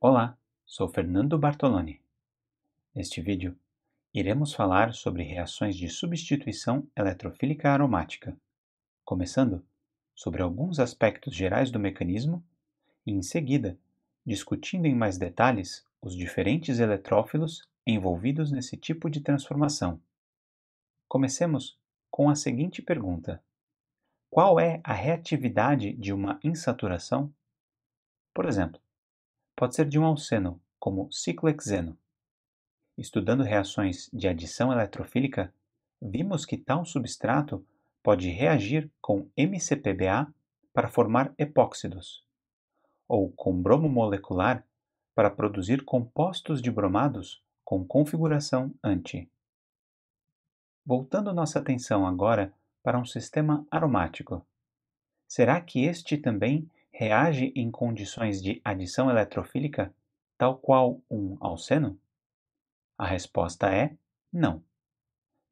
Olá, sou Fernando Bartoloni. Neste vídeo, iremos falar sobre reações de substituição eletrofílica aromática, começando sobre alguns aspectos gerais do mecanismo e, em seguida, discutindo em mais detalhes os diferentes eletrófilos envolvidos nesse tipo de transformação. Comecemos com a seguinte pergunta: Qual é a reatividade de uma insaturação? Por exemplo, pode ser de um alceno, como ciclohexeno. Estudando reações de adição eletrofílica, vimos que tal substrato pode reagir com MCPBA para formar epóxidos, ou com bromo molecular para produzir compostos de bromados com configuração anti. Voltando nossa atenção agora para um sistema aromático. Será que este também reage em condições de adição eletrofílica, tal qual um alceno? A resposta é não.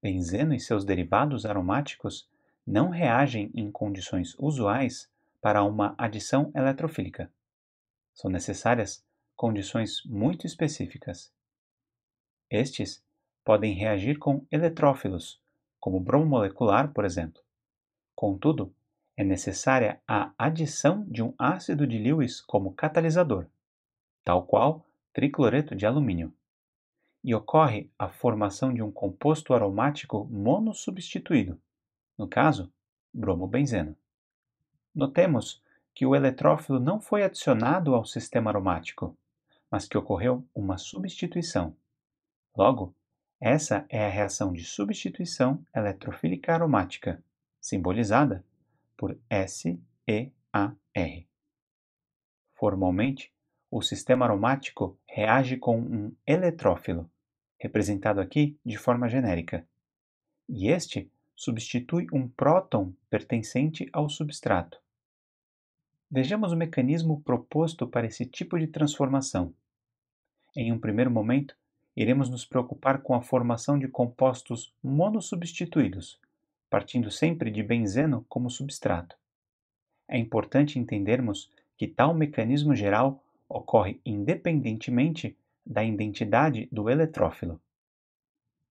Benzeno e seus derivados aromáticos não reagem em condições usuais para uma adição eletrofílica. São necessárias condições muito específicas. Estes podem reagir com eletrófilos, como bromo molecular, por exemplo. Contudo, é necessária a adição de um ácido de Lewis como catalisador, tal qual tricloreto de alumínio, e ocorre a formação de um composto aromático monossubstituído, no caso, bromobenzeno. Notemos que o eletrófilo não foi adicionado ao sistema aromático, mas que ocorreu uma substituição. Logo, essa é a reação de substituição eletrofílica aromática, simbolizada por SEAR. Formalmente, o sistema aromático reage com um eletrófilo, representado aqui de forma genérica, e este substitui um próton pertencente ao substrato. Vejamos o mecanismo proposto para esse tipo de transformação. Em um primeiro momento, iremos nos preocupar com a formação de compostos monossubstituídos, partindo sempre de benzeno como substrato. É importante entendermos que tal mecanismo geral ocorre independentemente da identidade do eletrófilo.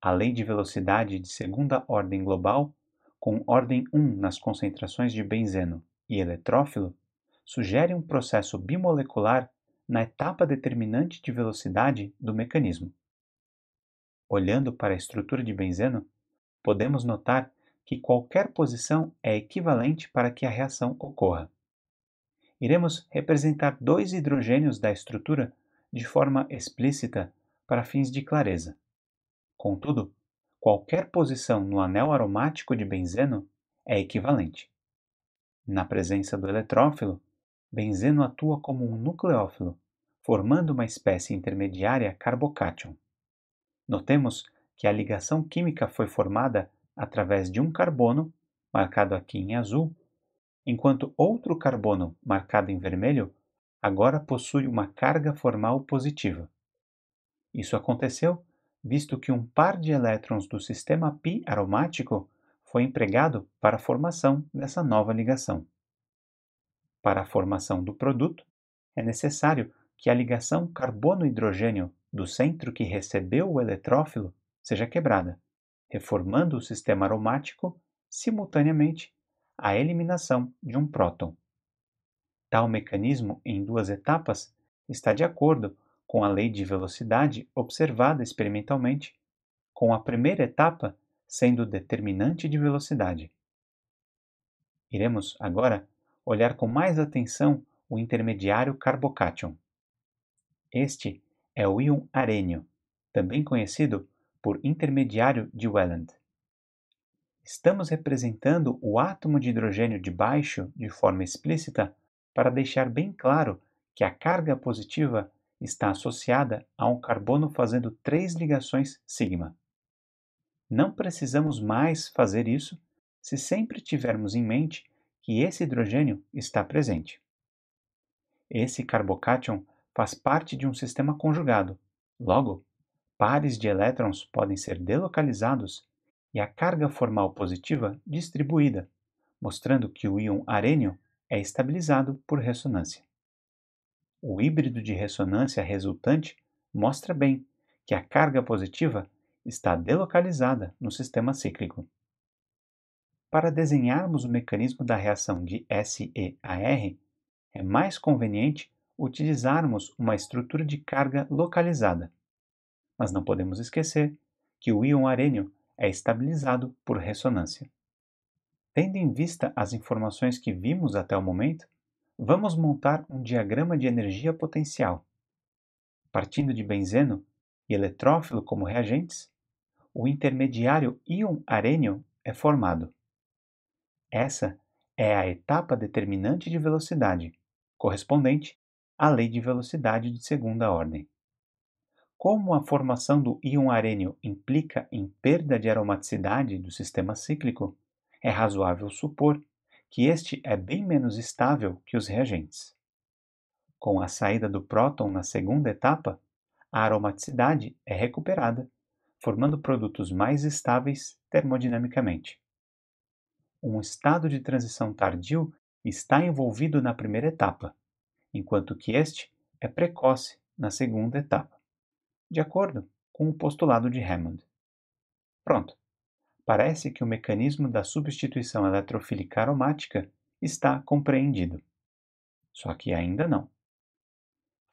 A lei de velocidade de segunda ordem global, com ordem 1 nas concentrações de benzeno e eletrófilo, sugere um processo bimolecular na etapa determinante de velocidade do mecanismo. Olhando para a estrutura de benzeno, podemos notar que qualquer posição é equivalente para que a reação ocorra. Iremos representar dois hidrogênios da estrutura de forma explícita para fins de clareza. Contudo, qualquer posição no anel aromático de benzeno é equivalente. Na presença do eletrófilo, benzeno atua como um nucleófilo, formando uma espécie intermediária carbocátion. Notemos que a ligação química foi formada através de um carbono, marcado aqui em azul, enquanto outro carbono, marcado em vermelho, agora possui uma carga formal positiva. Isso aconteceu visto que um par de elétrons do sistema pi aromático foi empregado para a formação dessa nova ligação. Para a formação do produto, é necessário que a ligação carbono-hidrogênio do centro que recebeu o eletrófilo seja quebrada, reformando o sistema aromático simultaneamente à eliminação de um próton. Tal mecanismo em duas etapas está de acordo com a lei de velocidade observada experimentalmente, com a primeira etapa sendo o determinante de velocidade. Iremos agora olhar com mais atenção o intermediário carbocátion. Este é o íon arênio, também conhecido por intermediário de Welland. Estamos representando o átomo de hidrogênio de baixo de forma explícita para deixar bem claro que a carga positiva está associada a um carbono fazendo três ligações sigma. Não precisamos mais fazer isso se sempre tivermos em mente que esse hidrogênio está presente. Esse carbocátion faz parte de um sistema conjugado. Logo, pares de elétrons podem ser delocalizados e a carga formal positiva distribuída, mostrando que o íon arênio é estabilizado por ressonância. O híbrido de ressonância resultante mostra bem que a carga positiva está delocalizada no sistema cíclico. Para desenharmos o mecanismo da reação de SEAR, a R, é mais conveniente utilizarmos uma estrutura de carga localizada. Mas não podemos esquecer que o íon arênio é estabilizado por ressonância. Tendo em vista as informações que vimos até o momento, vamos montar um diagrama de energia potencial. Partindo de benzeno e eletrófilo como reagentes, o intermediário íon-arênio é formado. Essa é a etapa determinante de velocidade, correspondente a lei de velocidade de segunda ordem. Como a formação do íon arênio implica em perda de aromaticidade do sistema cíclico, é razoável supor que este é bem menos estável que os reagentes. Com a saída do próton na segunda etapa, a aromaticidade é recuperada, formando produtos mais estáveis termodinamicamente. Um estado de transição tardio está envolvido na primeira etapa, enquanto que este é precoce na segunda etapa, de acordo com o postulado de Hammond. Pronto. Parece que o mecanismo da substituição eletrofílica aromática está compreendido. Só que ainda não.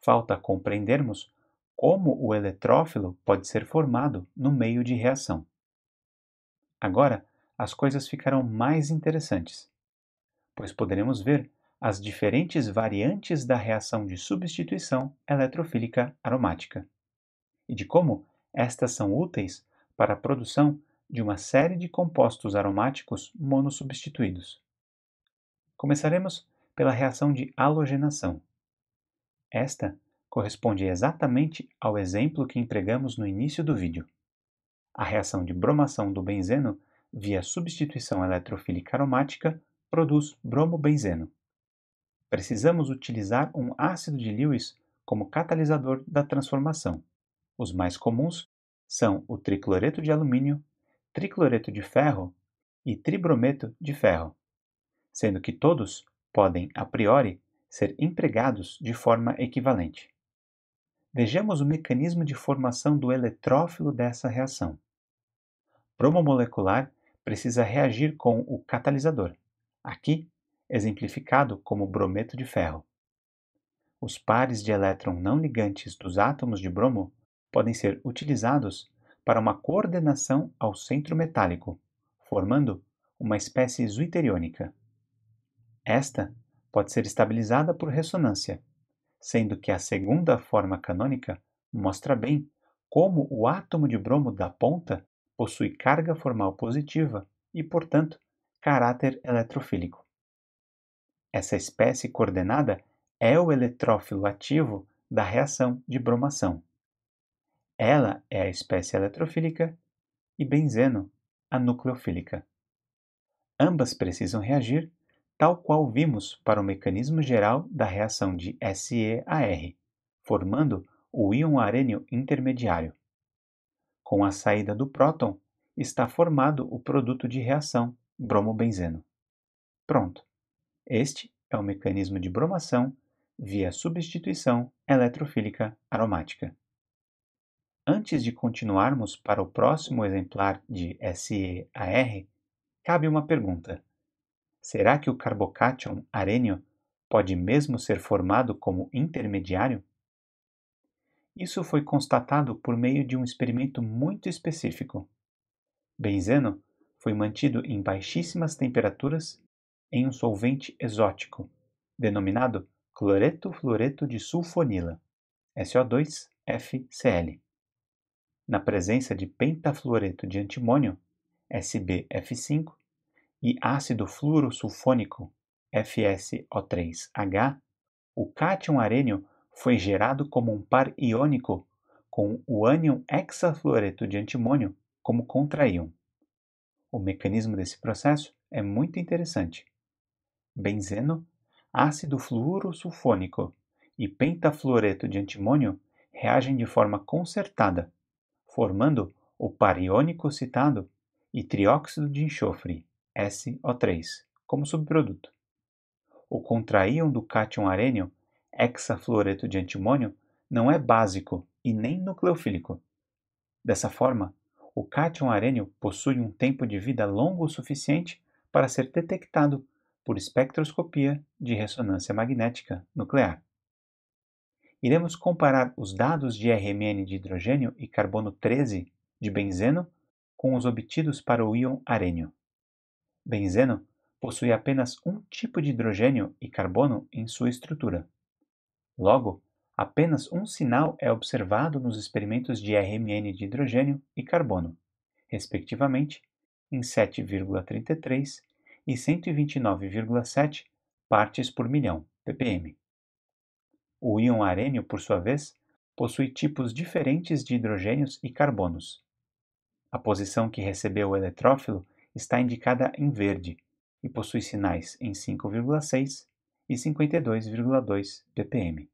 Falta compreendermos como o eletrófilo pode ser formado no meio de reação. Agora, as coisas ficarão mais interessantes, pois poderemos ver as diferentes variantes da reação de substituição eletrofílica aromática e de como estas são úteis para a produção de uma série de compostos aromáticos monossubstituídos. Começaremos pela reação de halogenação. Esta corresponde exatamente ao exemplo que empregamos no início do vídeo. A reação de bromação do benzeno via substituição eletrofílica aromática produz bromobenzeno precisamos utilizar um ácido de Lewis como catalisador da transformação. Os mais comuns são o tricloreto de alumínio, tricloreto de ferro e tribrometo de ferro, sendo que todos podem, a priori, ser empregados de forma equivalente. Vejamos o mecanismo de formação do eletrófilo dessa reação. Bromomolecular precisa reagir com o catalisador, aqui exemplificado como brometo de ferro. Os pares de elétron não ligantes dos átomos de bromo podem ser utilizados para uma coordenação ao centro metálico, formando uma espécie zwitteriônica. Esta pode ser estabilizada por ressonância, sendo que a segunda forma canônica mostra bem como o átomo de bromo da ponta possui carga formal positiva e, portanto, caráter eletrofílico. Essa espécie coordenada é o eletrófilo ativo da reação de bromação. Ela é a espécie eletrofílica e benzeno, a nucleofílica. Ambas precisam reagir, tal qual vimos para o mecanismo geral da reação de SEAR, formando o íon arênio intermediário. Com a saída do próton, está formado o produto de reação bromobenzeno. Pronto. Este é o mecanismo de bromação via substituição eletrofílica aromática. Antes de continuarmos para o próximo exemplar de SEAR, cabe uma pergunta. Será que o carbocátion arênio pode mesmo ser formado como intermediário? Isso foi constatado por meio de um experimento muito específico. Benzeno foi mantido em baixíssimas temperaturas em um solvente exótico, denominado cloreto-fluoreto de sulfonila, SO2-FCl. Na presença de pentafluoreto de antimônio, SBF5, e ácido fluorosulfônico, FSO3H, o cátion arênio foi gerado como um par iônico com o ânion hexafluoreto de antimônio como contraíon. O mecanismo desse processo é muito interessante benzeno, ácido fluorosulfônico e pentafluoreto de antimônio reagem de forma concertada, formando o par iônico citado e trióxido de enxofre, SO3, como subproduto. O contraíon do cátion arênio, hexafluoreto de antimônio, não é básico e nem nucleofílico. Dessa forma, o cátion arênio possui um tempo de vida longo o suficiente para ser detectado por espectroscopia de ressonância magnética nuclear. Iremos comparar os dados de RMN de hidrogênio e carbono 13 de benzeno com os obtidos para o íon arênio. Benzeno possui apenas um tipo de hidrogênio e carbono em sua estrutura. Logo, apenas um sinal é observado nos experimentos de RMN de hidrogênio e carbono, respectivamente, em 7,33 e 129,7 partes por milhão, ppm. O íon arênio, por sua vez, possui tipos diferentes de hidrogênios e carbonos. A posição que recebeu o eletrófilo está indicada em verde e possui sinais em 5,6 e 52,2 ppm.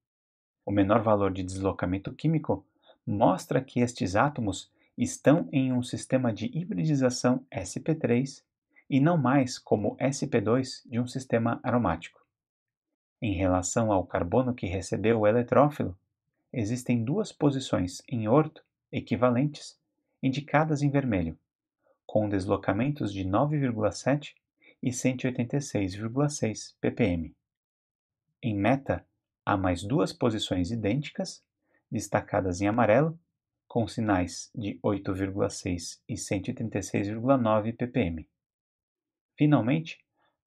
O menor valor de deslocamento químico mostra que estes átomos estão em um sistema de hibridização sp3 e não mais como sp2 de um sistema aromático. Em relação ao carbono que recebeu o eletrófilo, existem duas posições em orto equivalentes, indicadas em vermelho, com deslocamentos de 9,7 e 186,6 ppm. Em meta, há mais duas posições idênticas, destacadas em amarelo, com sinais de 8,6 e 136,9 ppm. Finalmente,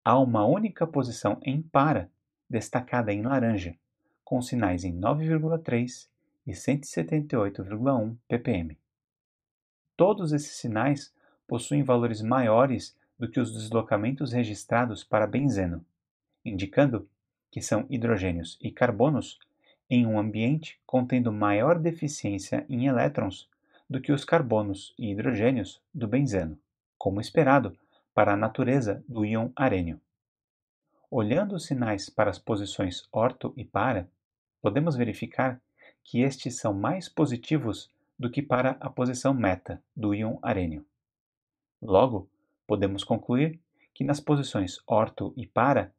há uma única posição em para, destacada em laranja, com sinais em 9,3 e 178,1 ppm. Todos esses sinais possuem valores maiores do que os deslocamentos registrados para benzeno, indicando que são hidrogênios e carbonos em um ambiente contendo maior deficiência em elétrons do que os carbonos e hidrogênios do benzeno, como esperado para a natureza do íon arênio. Olhando os sinais para as posições orto e para, podemos verificar que estes são mais positivos do que para a posição meta do íon arênio. Logo, podemos concluir que nas posições orto e para,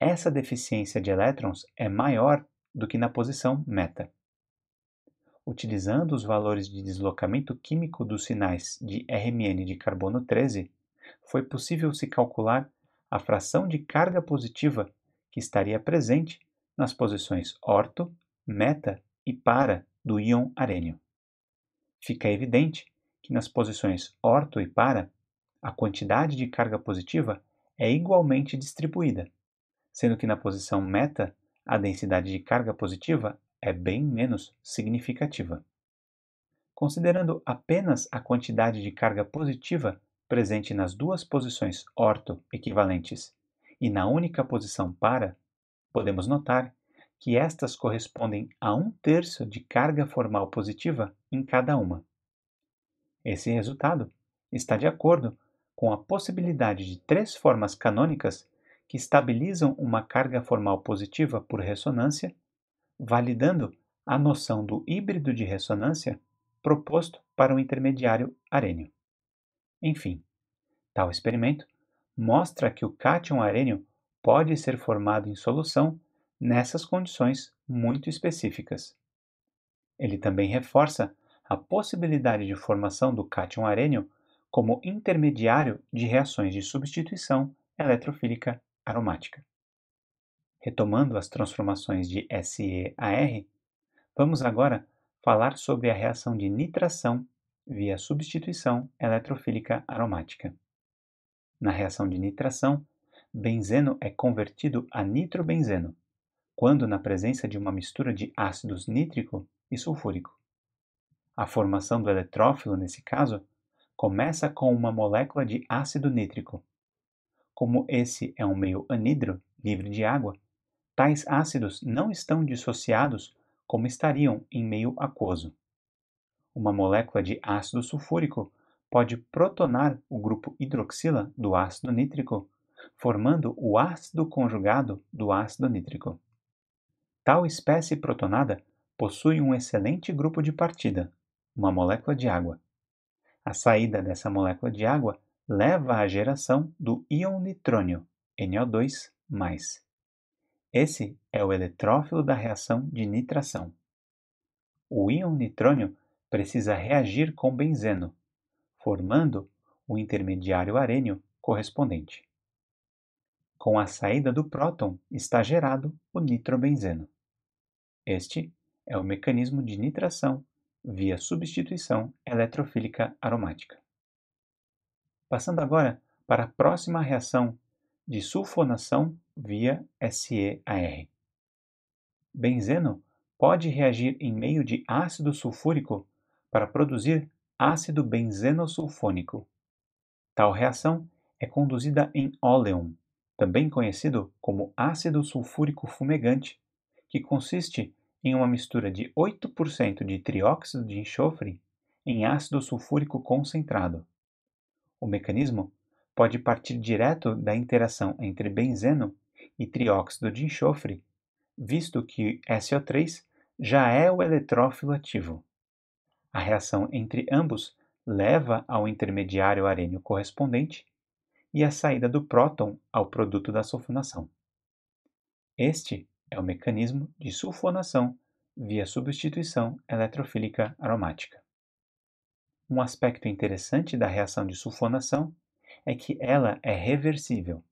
essa deficiência de elétrons é maior do que na posição meta. Utilizando os valores de deslocamento químico dos sinais de RMN de carbono 13, foi possível se calcular a fração de carga positiva que estaria presente nas posições orto, meta e para do íon arênio. Fica evidente que nas posições orto e para, a quantidade de carga positiva é igualmente distribuída, sendo que na posição meta a densidade de carga positiva é bem menos significativa. Considerando apenas a quantidade de carga positiva presente nas duas posições orto equivalentes e na única posição para, podemos notar que estas correspondem a um terço de carga formal positiva em cada uma. Esse resultado está de acordo com a possibilidade de três formas canônicas que estabilizam uma carga formal positiva por ressonância, validando a noção do híbrido de ressonância proposto para o intermediário arênio. Enfim, tal experimento mostra que o cátion arênio pode ser formado em solução nessas condições muito específicas. Ele também reforça a possibilidade de formação do cátion arênio como intermediário de reações de substituição eletrofílica aromática. Retomando as transformações de SEAr, vamos agora falar sobre a reação de nitração via substituição eletrofílica aromática. Na reação de nitração, benzeno é convertido a nitrobenzeno, quando na presença de uma mistura de ácidos nítrico e sulfúrico. A formação do eletrófilo, nesse caso, começa com uma molécula de ácido nítrico. Como esse é um meio anidro, livre de água, tais ácidos não estão dissociados como estariam em meio aquoso. Uma molécula de ácido sulfúrico pode protonar o grupo hidroxila do ácido nítrico, formando o ácido conjugado do ácido nítrico. Tal espécie protonada possui um excelente grupo de partida, uma molécula de água. A saída dessa molécula de água leva à geração do íon nitrônio, NO2+. Esse é o eletrófilo da reação de nitração. O íon nitrônio precisa reagir com benzeno, formando o intermediário arênio correspondente. Com a saída do próton está gerado o nitrobenzeno. Este é o mecanismo de nitração via substituição eletrofílica aromática. Passando agora para a próxima reação de sulfonação via SEAR. Benzeno pode reagir em meio de ácido sulfúrico para produzir ácido benzenosulfônico. Tal reação é conduzida em oleum, também conhecido como ácido sulfúrico fumegante, que consiste em uma mistura de 8% de trióxido de enxofre em ácido sulfúrico concentrado. O mecanismo pode partir direto da interação entre benzeno e trióxido de enxofre, visto que SO3 já é o eletrófilo ativo. A reação entre ambos leva ao intermediário arênio correspondente e a saída do próton ao produto da sulfonação. Este é o mecanismo de sulfonação via substituição eletrofílica aromática. Um aspecto interessante da reação de sulfonação é que ela é reversível.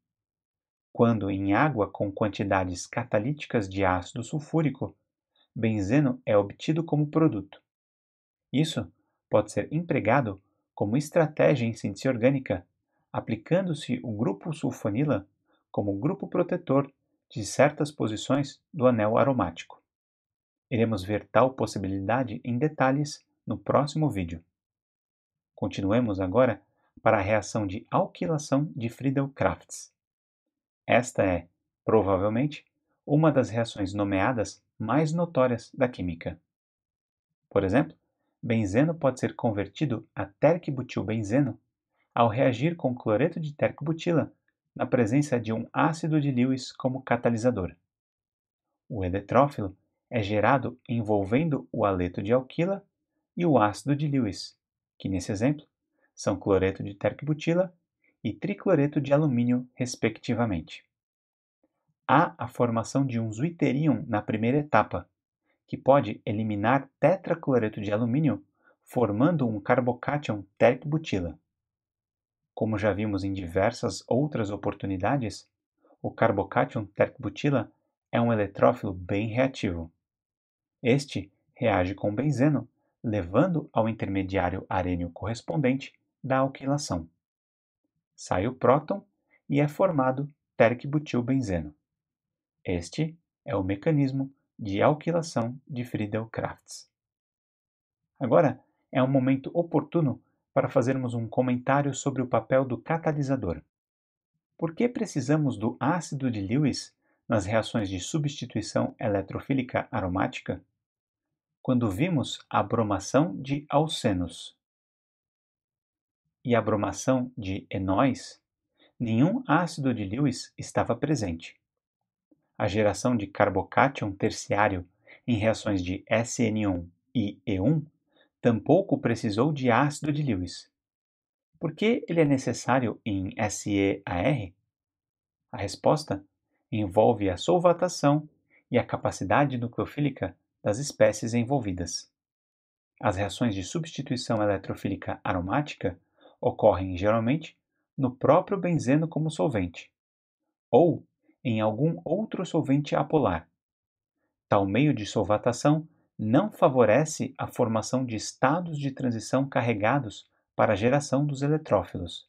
Quando em água com quantidades catalíticas de ácido sulfúrico, benzeno é obtido como produto. Isso pode ser empregado como estratégia em síntese orgânica, aplicando-se o grupo sulfonila como grupo protetor de certas posições do anel aromático. Iremos ver tal possibilidade em detalhes no próximo vídeo. Continuemos agora para a reação de alquilação de Friedel-Crafts. Esta é, provavelmente, uma das reações nomeadas mais notórias da química. Por exemplo, benzeno pode ser convertido a terquibutilbenzeno ao reagir com cloreto de terquibutila na presença de um ácido de Lewis como catalisador. O eletrófilo é gerado envolvendo o aleto de alquila e o ácido de Lewis, que nesse exemplo são cloreto de terquibutila e tricloreto de alumínio, respectivamente. Há a formação de um zwitterion na primeira etapa, que pode eliminar tetracloreto de alumínio formando um carbocátion terc-butila. Como já vimos em diversas outras oportunidades, o carbocátion terc-butila é um eletrófilo bem reativo. Este reage com benzeno, levando ao intermediário arênio correspondente da alquilação. Sai o próton e é formado terc-butilbenzeno. Este é o mecanismo de alquilação de Friedel Crafts. Agora é um momento oportuno para fazermos um comentário sobre o papel do catalisador. Por que precisamos do ácido de Lewis nas reações de substituição eletrofílica aromática? Quando vimos a bromação de alcenos e a bromação de enóis, nenhum ácido de Lewis estava presente a geração de carbocátion terciário em reações de SN1 e E1 tampouco precisou de ácido de Lewis. Por que ele é necessário em SEAR? A resposta envolve a solvatação e a capacidade nucleofílica das espécies envolvidas. As reações de substituição eletrofílica aromática ocorrem geralmente no próprio benzeno como solvente, ou em algum outro solvente apolar. Tal meio de solvatação não favorece a formação de estados de transição carregados para a geração dos eletrófilos.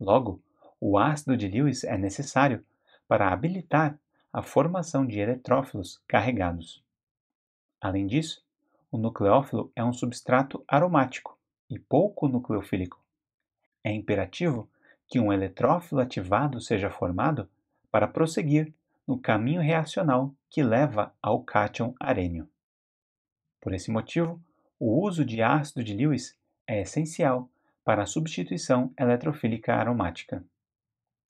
Logo, o ácido de Lewis é necessário para habilitar a formação de eletrófilos carregados. Além disso, o nucleófilo é um substrato aromático e pouco nucleofílico. É imperativo que um eletrófilo ativado seja formado para prosseguir no caminho reacional que leva ao cátion arênio. Por esse motivo, o uso de ácido de Lewis é essencial para a substituição eletrofílica aromática.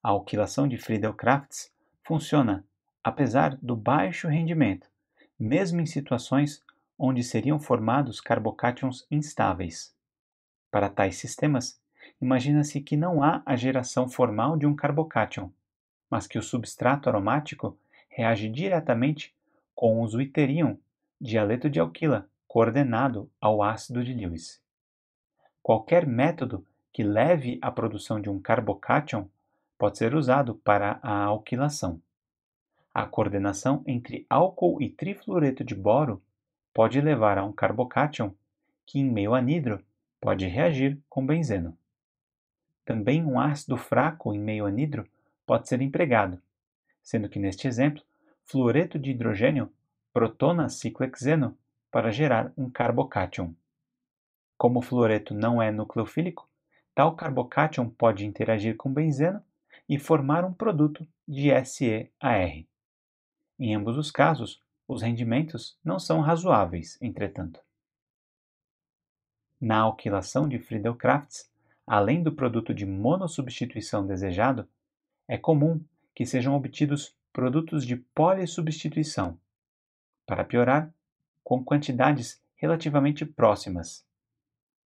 A alquilação de Friedel-Crafts funciona, apesar do baixo rendimento, mesmo em situações onde seriam formados carbocátions instáveis. Para tais sistemas, imagina-se que não há a geração formal de um carbocátion, mas que o substrato aromático reage diretamente com o zwitterium, dialeto de alquila, coordenado ao ácido de Lewis. Qualquer método que leve à produção de um carbocation pode ser usado para a alquilação. A coordenação entre álcool e trifluoreto de boro pode levar a um carbocation que, em meio anidro, pode reagir com benzeno. Também um ácido fraco em meio anidro pode ser empregado, sendo que neste exemplo, fluoreto de hidrogênio protona ciclohexeno para gerar um carbocátion. Como o fluoreto não é nucleofílico, tal carbocátion pode interagir com benzeno e formar um produto de SEAR. Em ambos os casos, os rendimentos não são razoáveis, entretanto. Na alquilação de Friedel-Crafts, além do produto de monossubstituição desejado, é comum que sejam obtidos produtos de polissubstituição. Para piorar, com quantidades relativamente próximas.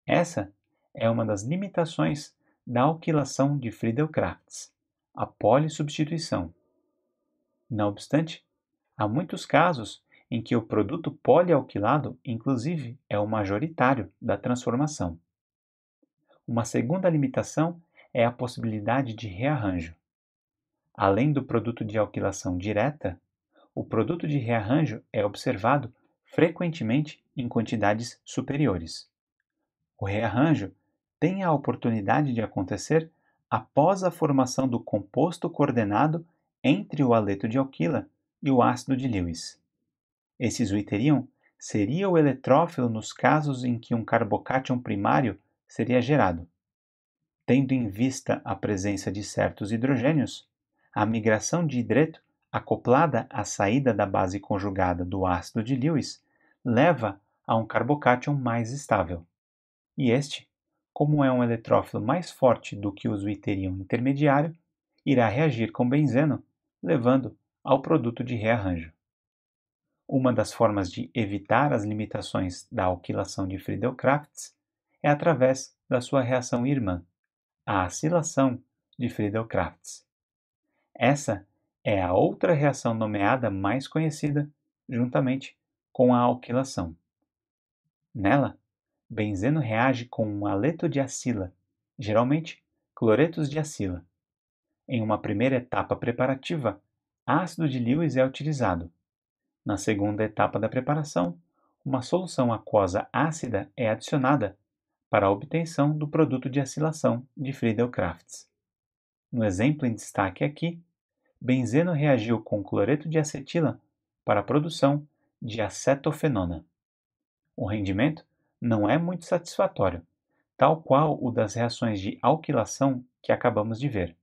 Essa é uma das limitações da alquilação de Friedel-Crafts, a polissubstituição. Não obstante, há muitos casos em que o produto polialquilado, inclusive, é o majoritário da transformação. Uma segunda limitação é a possibilidade de rearranjo. Além do produto de alquilação direta, o produto de rearranjo é observado frequentemente em quantidades superiores. O rearranjo tem a oportunidade de acontecer após a formação do composto coordenado entre o aleto de alquila e o ácido de Lewis. Esse zwitterion seria o eletrófilo nos casos em que um carbocátion primário seria gerado. Tendo em vista a presença de certos hidrogênios, a migração de hidreto, acoplada à saída da base conjugada do ácido de Lewis, leva a um carbocátion mais estável. E este, como é um eletrófilo mais forte do que o zwitterion intermediário, irá reagir com benzeno, levando ao produto de rearranjo. Uma das formas de evitar as limitações da alquilação de Friedel-Crafts é através da sua reação irmã, a acilação de Friedel-Crafts. Essa é a outra reação nomeada mais conhecida, juntamente com a alquilação. Nela, benzeno reage com um aleto de acila, geralmente cloretos de acila. Em uma primeira etapa preparativa, ácido de Lewis é utilizado. Na segunda etapa da preparação, uma solução aquosa ácida é adicionada para a obtenção do produto de acilação de Friedel-Crafts. No exemplo em destaque aqui, benzeno reagiu com cloreto de acetila para a produção de acetofenona. O rendimento não é muito satisfatório, tal qual o das reações de alquilação que acabamos de ver.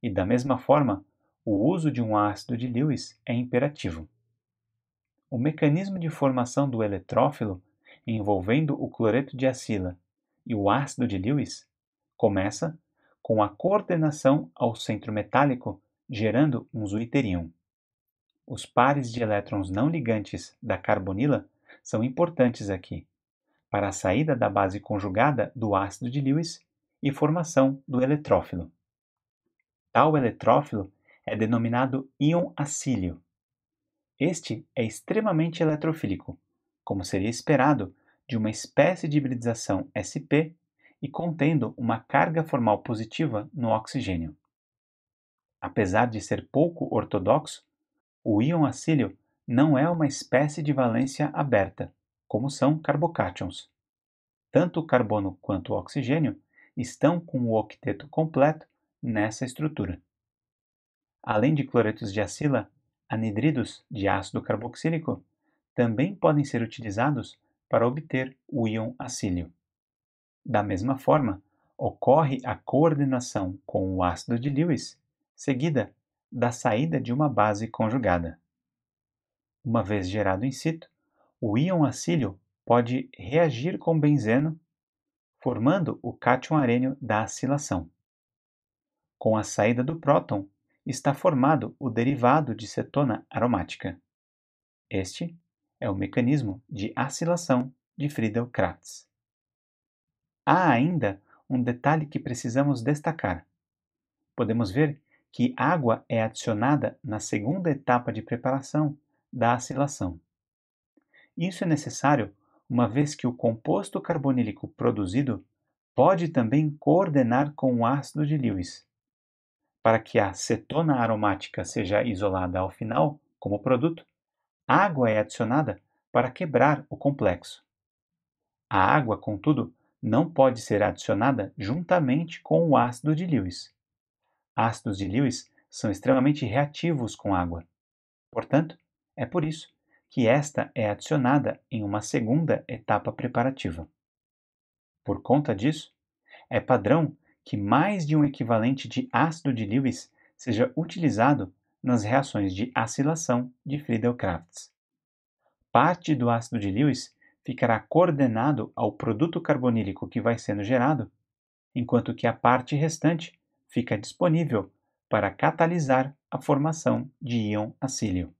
E da mesma forma, o uso de um ácido de Lewis é imperativo. O mecanismo de formação do eletrófilo envolvendo o cloreto de acila e o ácido de Lewis começa com a coordenação ao centro metálico gerando um zwitterion. Os pares de elétrons não ligantes da carbonila são importantes aqui, para a saída da base conjugada do ácido de Lewis e formação do eletrófilo. Tal eletrófilo é denominado íon acílio. Este é extremamente eletrofílico, como seria esperado de uma espécie de hibridização sp e contendo uma carga formal positiva no oxigênio. Apesar de ser pouco ortodoxo, o íon acílio não é uma espécie de valência aberta, como são carbocátions. Tanto o carbono quanto o oxigênio estão com o octeto completo nessa estrutura. Além de cloretos de acila, anidridos de ácido carboxílico também podem ser utilizados para obter o íon acílio. Da mesma forma, ocorre a coordenação com o ácido de Lewis seguida da saída de uma base conjugada. Uma vez gerado in situ, o íon acílio pode reagir com benzeno, formando o cátion arênio da acilação. Com a saída do próton, está formado o derivado de cetona aromática. Este é o mecanismo de acilação de Friedel-Crafts. Há ainda um detalhe que precisamos destacar. Podemos ver que água é adicionada na segunda etapa de preparação da acilação. Isso é necessário uma vez que o composto carbonílico produzido pode também coordenar com o ácido de Lewis. Para que a cetona aromática seja isolada ao final, como produto, água é adicionada para quebrar o complexo. A água, contudo, não pode ser adicionada juntamente com o ácido de Lewis ácidos de Lewis são extremamente reativos com água. Portanto, é por isso que esta é adicionada em uma segunda etapa preparativa. Por conta disso, é padrão que mais de um equivalente de ácido de Lewis seja utilizado nas reações de acilação de Friedel-Crafts. Parte do ácido de Lewis ficará coordenado ao produto carbonílico que vai sendo gerado, enquanto que a parte restante fica disponível para catalisar a formação de íon acílio.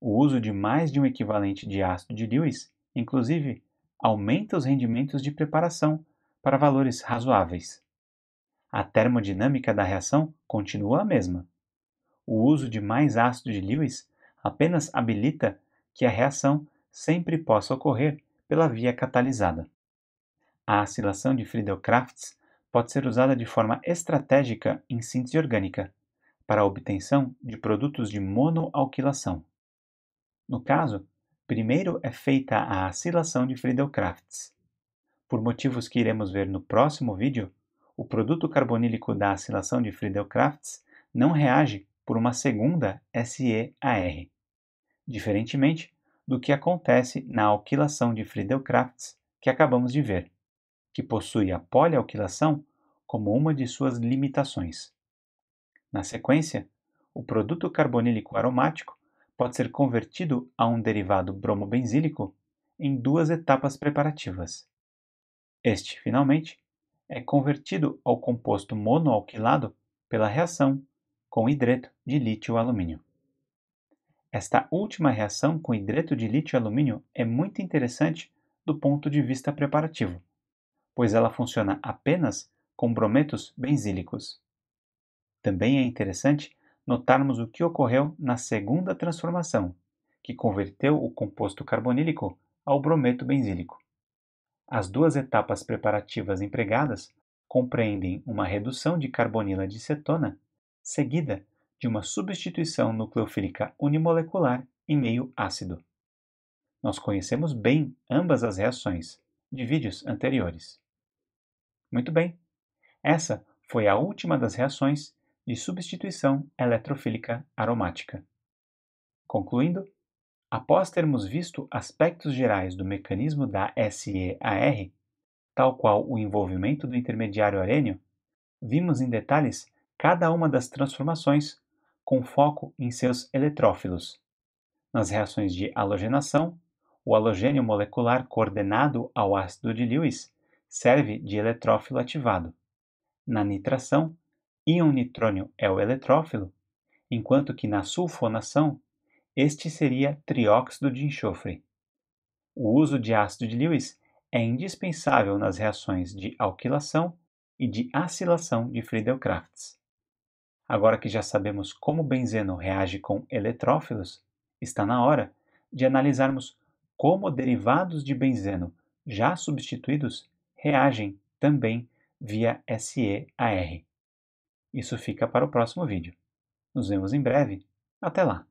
O uso de mais de um equivalente de ácido de Lewis, inclusive, aumenta os rendimentos de preparação para valores razoáveis. A termodinâmica da reação continua a mesma. O uso de mais ácido de Lewis apenas habilita que a reação sempre possa ocorrer pela via catalisada. A acilação de Friedel-Crafts pode ser usada de forma estratégica em síntese orgânica, para a obtenção de produtos de monoalquilação. No caso, primeiro é feita a acilação de Friedel-Crafts. Por motivos que iremos ver no próximo vídeo, o produto carbonílico da acilação de Friedel-Crafts não reage por uma segunda SEAR, diferentemente do que acontece na alquilação de Friedel-Crafts que acabamos de ver que possui a polialquilação como uma de suas limitações. Na sequência, o produto carbonílico aromático pode ser convertido a um derivado bromobenzílico em duas etapas preparativas. Este, finalmente, é convertido ao composto monoalquilado pela reação com hidreto de lítio-alumínio. Esta última reação com hidreto de lítio-alumínio é muito interessante do ponto de vista preparativo pois ela funciona apenas com brometos benzílicos. Também é interessante notarmos o que ocorreu na segunda transformação, que converteu o composto carbonílico ao brometo benzílico. As duas etapas preparativas empregadas compreendem uma redução de carbonila de cetona, seguida de uma substituição nucleofílica unimolecular em meio ácido. Nós conhecemos bem ambas as reações de vídeos anteriores. Muito bem. Essa foi a última das reações de substituição eletrofílica aromática. Concluindo, após termos visto aspectos gerais do mecanismo da SEAR, tal qual o envolvimento do intermediário arênio, vimos em detalhes cada uma das transformações com foco em seus eletrófilos. Nas reações de halogenação, o halogênio molecular coordenado ao ácido de Lewis serve de eletrófilo ativado. Na nitração, íon nitrônio é o eletrófilo, enquanto que na sulfonação, este seria trióxido de enxofre. O uso de ácido de Lewis é indispensável nas reações de alquilação e de acilação de Friedel-Crafts. Agora que já sabemos como o benzeno reage com eletrófilos, está na hora de analisarmos como derivados de benzeno já substituídos reagem também via SEAR. Isso fica para o próximo vídeo. Nos vemos em breve. Até lá!